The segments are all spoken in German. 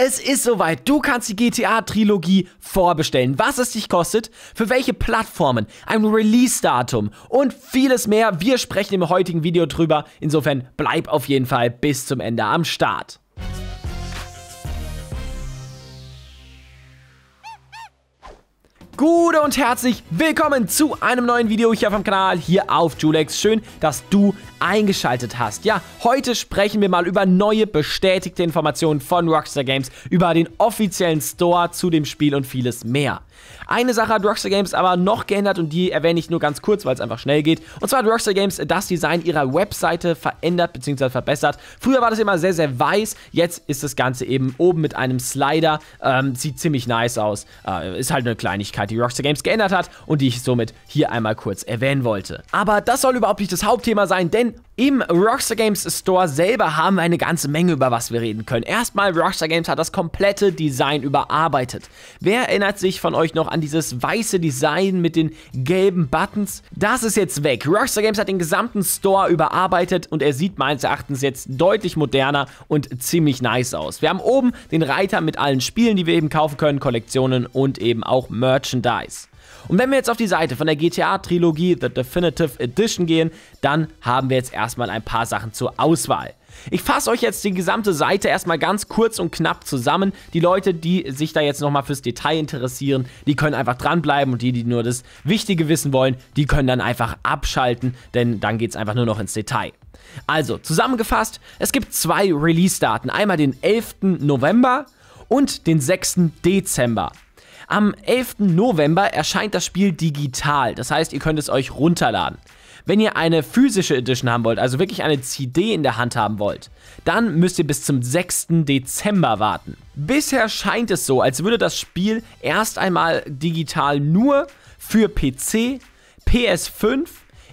Es ist soweit. Du kannst die GTA-Trilogie vorbestellen. Was es dich kostet, für welche Plattformen, ein Release-Datum und vieles mehr. Wir sprechen im heutigen Video drüber. Insofern bleib auf jeden Fall bis zum Ende am Start. Gute und herzlich willkommen zu einem neuen Video hier vom Kanal, hier auf Julex. Schön, dass du eingeschaltet hast. Ja, heute sprechen wir mal über neue bestätigte Informationen von Rockstar Games, über den offiziellen Store zu dem Spiel und vieles mehr. Eine Sache hat Rockstar Games aber noch geändert und die erwähne ich nur ganz kurz, weil es einfach schnell geht. Und zwar hat Rockstar Games das Design ihrer Webseite verändert bzw. verbessert. Früher war das immer sehr, sehr weiß, jetzt ist das Ganze eben oben mit einem Slider. Ähm, sieht ziemlich nice aus. Äh, ist halt eine Kleinigkeit die Rockstar Games geändert hat und die ich somit hier einmal kurz erwähnen wollte. Aber das soll überhaupt nicht das Hauptthema sein, denn im Rockstar Games Store selber haben wir eine ganze Menge, über was wir reden können. Erstmal, Rockstar Games hat das komplette Design überarbeitet. Wer erinnert sich von euch noch an dieses weiße Design mit den gelben Buttons? Das ist jetzt weg. Rockstar Games hat den gesamten Store überarbeitet und er sieht meines Erachtens jetzt deutlich moderner und ziemlich nice aus. Wir haben oben den Reiter mit allen Spielen, die wir eben kaufen können, Kollektionen und eben auch Merchandise. Merchandise. Und wenn wir jetzt auf die Seite von der GTA-Trilogie The Definitive Edition gehen, dann haben wir jetzt erstmal ein paar Sachen zur Auswahl. Ich fasse euch jetzt die gesamte Seite erstmal ganz kurz und knapp zusammen. Die Leute, die sich da jetzt nochmal fürs Detail interessieren, die können einfach dranbleiben und die, die nur das Wichtige wissen wollen, die können dann einfach abschalten, denn dann geht es einfach nur noch ins Detail. Also, zusammengefasst, es gibt zwei Release-Daten. Einmal den 11. November und den 6. Dezember. Am 11. November erscheint das Spiel digital, das heißt, ihr könnt es euch runterladen. Wenn ihr eine physische Edition haben wollt, also wirklich eine CD in der Hand haben wollt, dann müsst ihr bis zum 6. Dezember warten. Bisher scheint es so, als würde das Spiel erst einmal digital nur für PC, PS5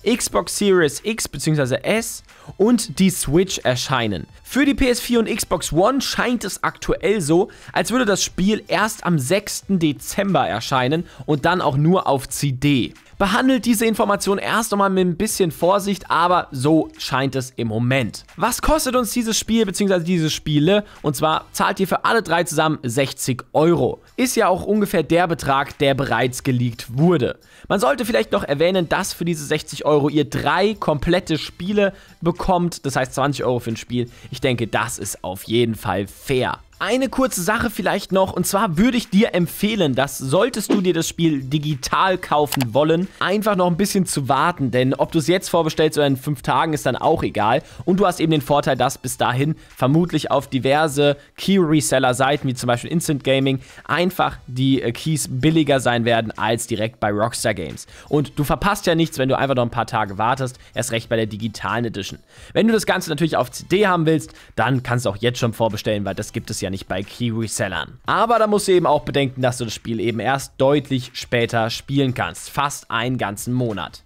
Xbox Series X bzw. S und die Switch erscheinen. Für die PS4 und Xbox One scheint es aktuell so, als würde das Spiel erst am 6. Dezember erscheinen und dann auch nur auf CD. Behandelt diese Information erst einmal mit ein bisschen Vorsicht, aber so scheint es im Moment. Was kostet uns dieses Spiel bzw. diese Spiele? Und zwar zahlt ihr für alle drei zusammen 60 Euro. Ist ja auch ungefähr der Betrag, der bereits geleakt wurde. Man sollte vielleicht noch erwähnen, dass für diese 60 Euro Euro ihr drei komplette Spiele bekommt. Das heißt 20 Euro für ein Spiel. Ich denke, das ist auf jeden Fall fair. Eine kurze Sache vielleicht noch und zwar würde ich dir empfehlen, dass solltest du dir das Spiel digital kaufen wollen, einfach noch ein bisschen zu warten, denn ob du es jetzt vorbestellst oder in fünf Tagen ist dann auch egal und du hast eben den Vorteil, dass bis dahin vermutlich auf diverse Key-Reseller-Seiten wie zum Beispiel Instant Gaming einfach die äh, Keys billiger sein werden als direkt bei Rockstar Games und du verpasst ja nichts, wenn du einfach noch ein paar Tage wartest, erst recht bei der digitalen Edition. Wenn du das Ganze natürlich auf CD haben willst, dann kannst du auch jetzt schon vorbestellen, weil das gibt es ja ja nicht bei Kiwi-Sellern. Aber da musst du eben auch bedenken, dass du das Spiel eben erst deutlich später spielen kannst. Fast einen ganzen Monat.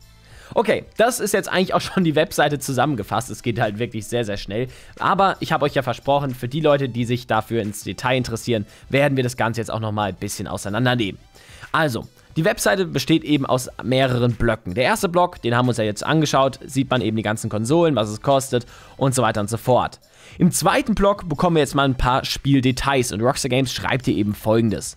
Okay, das ist jetzt eigentlich auch schon die Webseite zusammengefasst. Es geht halt wirklich sehr, sehr schnell. Aber ich habe euch ja versprochen, für die Leute, die sich dafür ins Detail interessieren, werden wir das Ganze jetzt auch nochmal ein bisschen auseinandernehmen. Also, die Webseite besteht eben aus mehreren Blöcken. Der erste Block, den haben wir uns ja jetzt angeschaut, sieht man eben die ganzen Konsolen, was es kostet und so weiter und so fort. Im zweiten Block bekommen wir jetzt mal ein paar Spieldetails und Rockstar Games schreibt hier eben folgendes.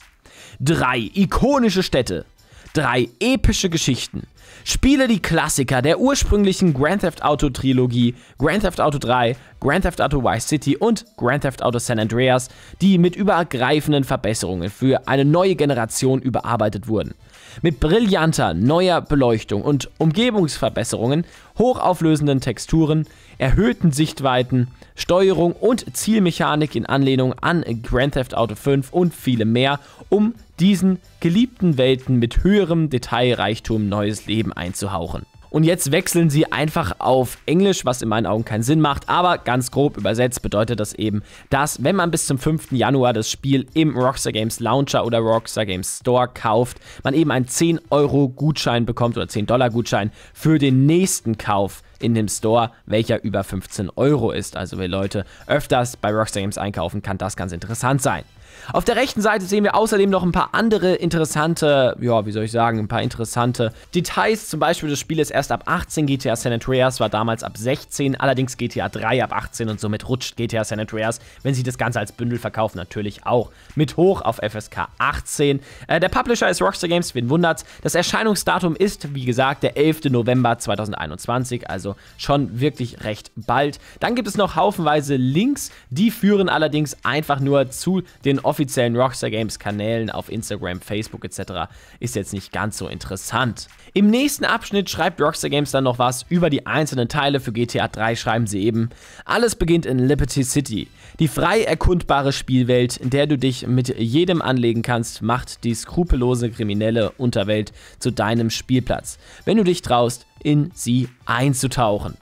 Drei ikonische Städte. Drei epische Geschichten. Spiele die Klassiker der ursprünglichen Grand Theft Auto Trilogie, Grand Theft Auto 3, Grand Theft Auto Vice City und Grand Theft Auto San Andreas, die mit übergreifenden Verbesserungen für eine neue Generation überarbeitet wurden. Mit brillanter neuer Beleuchtung und Umgebungsverbesserungen, hochauflösenden Texturen, erhöhten Sichtweiten, Steuerung und Zielmechanik in Anlehnung an Grand Theft Auto 5 und viele mehr, um diesen geliebten Welten mit höherem Detailreichtum neues Leben einzuhauchen. Und jetzt wechseln sie einfach auf Englisch, was in meinen Augen keinen Sinn macht. Aber ganz grob übersetzt bedeutet das eben, dass wenn man bis zum 5. Januar das Spiel im Rockstar Games Launcher oder Rockstar Games Store kauft, man eben einen 10 Euro Gutschein bekommt oder 10 Dollar Gutschein für den nächsten Kauf in dem Store, welcher über 15 Euro ist. Also wenn Leute öfters bei Rockstar Games einkaufen, kann das ganz interessant sein. Auf der rechten Seite sehen wir außerdem noch ein paar andere interessante, ja, wie soll ich sagen, ein paar interessante Details. Zum Beispiel das Spiel ist erst ab 18, GTA San Andreas war damals ab 16, allerdings GTA 3 ab 18 und somit rutscht GTA San Andreas, wenn sie das Ganze als Bündel verkaufen, natürlich auch mit hoch auf FSK 18. Äh, der Publisher ist Rockstar Games, wen wundert's. Das Erscheinungsdatum ist, wie gesagt, der 11. November 2021, also schon wirklich recht bald. Dann gibt es noch haufenweise Links, die führen allerdings einfach nur zu den offiziellen Rockstar Games Kanälen auf Instagram, Facebook etc. ist jetzt nicht ganz so interessant. Im nächsten Abschnitt schreibt Rockstar Games dann noch was über die einzelnen Teile für GTA 3 schreiben sie eben. Alles beginnt in Liberty City. Die frei erkundbare Spielwelt, in der du dich mit jedem anlegen kannst, macht die skrupellose kriminelle Unterwelt zu deinem Spielplatz, wenn du dich traust, in sie einzutauchen.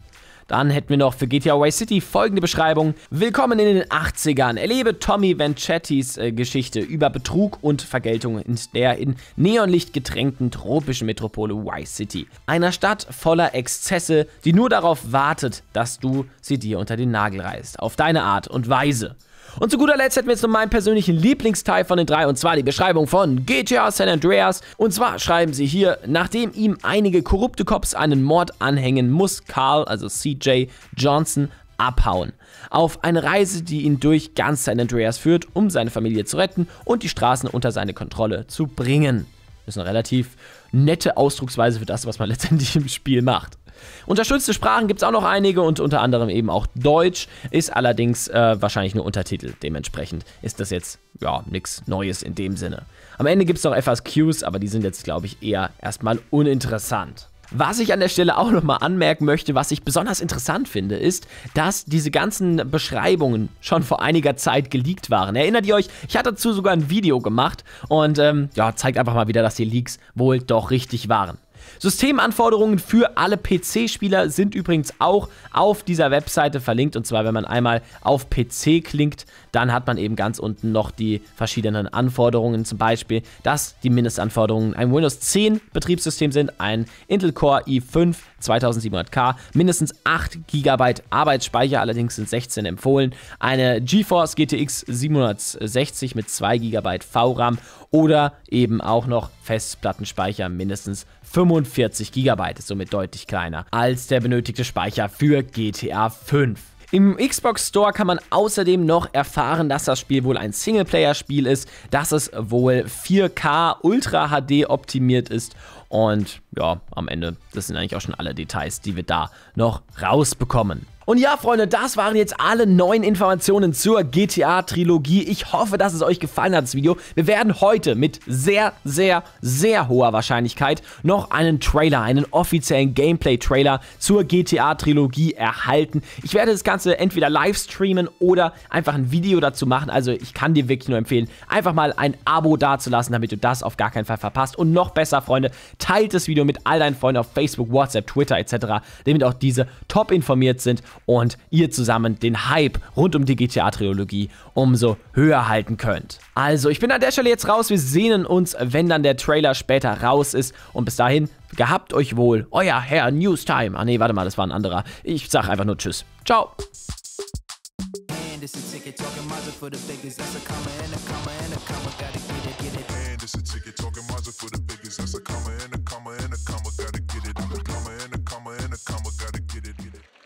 Dann hätten wir noch für GTA Way City folgende Beschreibung. Willkommen in den 80ern. Erlebe Tommy Vanchettis äh, Geschichte über Betrug und Vergeltung in der in Neonlicht getränkten tropischen Metropole Y City. Einer Stadt voller Exzesse, die nur darauf wartet, dass du sie dir unter den Nagel reißt. Auf deine Art und Weise. Und zu guter Letzt hätten wir jetzt noch meinen persönlichen Lieblingsteil von den drei, und zwar die Beschreibung von GTA San Andreas. Und zwar schreiben sie hier, nachdem ihm einige korrupte Cops einen Mord anhängen, muss Carl, also C. J. Johnson abhauen. Auf eine Reise, die ihn durch ganz San Andreas führt, um seine Familie zu retten und die Straßen unter seine Kontrolle zu bringen. Das ist eine relativ nette Ausdrucksweise für das, was man letztendlich im Spiel macht. Unterstützte Sprachen gibt es auch noch einige und unter anderem eben auch Deutsch, ist allerdings äh, wahrscheinlich nur Untertitel. Dementsprechend ist das jetzt ja nichts Neues in dem Sinne. Am Ende gibt es noch FAQs, aber die sind jetzt, glaube ich, eher erstmal uninteressant. Was ich an der Stelle auch nochmal anmerken möchte, was ich besonders interessant finde, ist, dass diese ganzen Beschreibungen schon vor einiger Zeit geleakt waren. Erinnert ihr euch? Ich hatte dazu sogar ein Video gemacht und ähm, ja, zeigt einfach mal wieder, dass die Leaks wohl doch richtig waren. Systemanforderungen für alle PC-Spieler sind übrigens auch auf dieser Webseite verlinkt. Und zwar, wenn man einmal auf PC klingt, dann hat man eben ganz unten noch die verschiedenen Anforderungen, zum Beispiel, dass die Mindestanforderungen ein Windows 10 Betriebssystem sind, ein Intel Core i5 2700K, mindestens 8 GB Arbeitsspeicher, allerdings sind 16 empfohlen, eine GeForce GTX 760 mit 2 GB VRAM oder eben auch noch Festplattenspeicher mindestens 45 GB, ist somit deutlich kleiner als der benötigte Speicher für GTA 5. Im Xbox Store kann man außerdem noch erfahren, dass das Spiel wohl ein Singleplayer-Spiel ist, dass es wohl 4K Ultra HD optimiert ist und ja, am Ende, das sind eigentlich auch schon alle Details, die wir da noch rausbekommen. Und ja, Freunde, das waren jetzt alle neuen Informationen zur GTA-Trilogie. Ich hoffe, dass es euch gefallen hat, das Video. Wir werden heute mit sehr, sehr, sehr hoher Wahrscheinlichkeit noch einen Trailer, einen offiziellen Gameplay-Trailer zur GTA-Trilogie erhalten. Ich werde das Ganze entweder live streamen oder einfach ein Video dazu machen. Also ich kann dir wirklich nur empfehlen, einfach mal ein Abo dazulassen, damit du das auf gar keinen Fall verpasst. Und noch besser, Freunde, teilt das Video mit all deinen Freunden auf Facebook, WhatsApp, Twitter etc., damit auch diese top informiert sind und ihr zusammen den Hype rund um die GTA-Trilogie umso höher halten könnt. Also, ich bin an der Stelle jetzt raus. Wir sehen uns, wenn dann der Trailer später raus ist. Und bis dahin, gehabt euch wohl. Euer Herr Newstime. Ah, nee, warte mal, das war ein anderer. Ich sag einfach nur Tschüss. Ciao. And a comma and a comma, gotta get it.